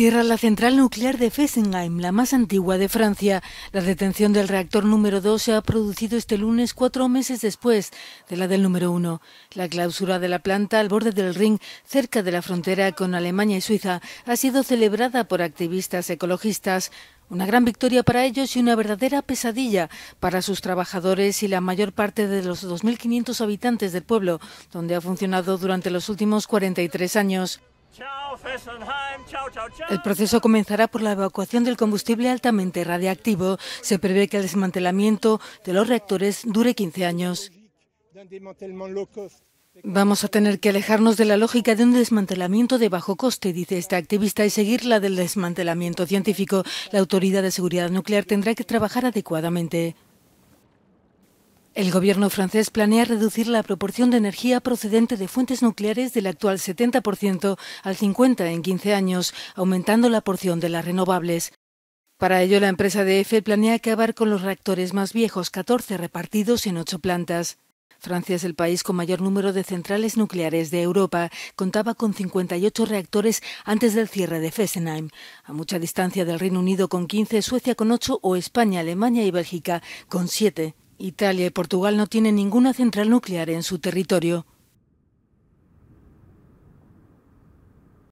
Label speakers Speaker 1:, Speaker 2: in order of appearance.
Speaker 1: Cierra la central nuclear de Fessenheim, la más antigua de Francia. La detención del reactor número 2 se ha producido este lunes, cuatro meses después de la del número 1. La clausura de la planta al borde del Ring, cerca de la frontera con Alemania y Suiza, ha sido celebrada por activistas ecologistas. Una gran victoria para ellos y una verdadera pesadilla para sus trabajadores y la mayor parte de los 2.500 habitantes del pueblo, donde ha funcionado durante los últimos 43 años. El proceso comenzará por la evacuación del combustible altamente radiactivo. Se prevé que el desmantelamiento de los reactores dure 15 años. Vamos a tener que alejarnos de la lógica de un desmantelamiento de bajo coste, dice este activista, y seguir la del desmantelamiento científico. La Autoridad de Seguridad Nuclear tendrá que trabajar adecuadamente. El gobierno francés planea reducir la proporción de energía procedente de fuentes nucleares del actual 70% al 50% en 15 años, aumentando la porción de las renovables. Para ello, la empresa de DF planea acabar con los reactores más viejos, 14 repartidos en ocho plantas. Francia es el país con mayor número de centrales nucleares de Europa. Contaba con 58 reactores antes del cierre de Fessenheim. A mucha distancia del Reino Unido con 15, Suecia con 8 o España, Alemania y Bélgica con 7. Italia y Portugal no tienen ninguna central nuclear en su territorio.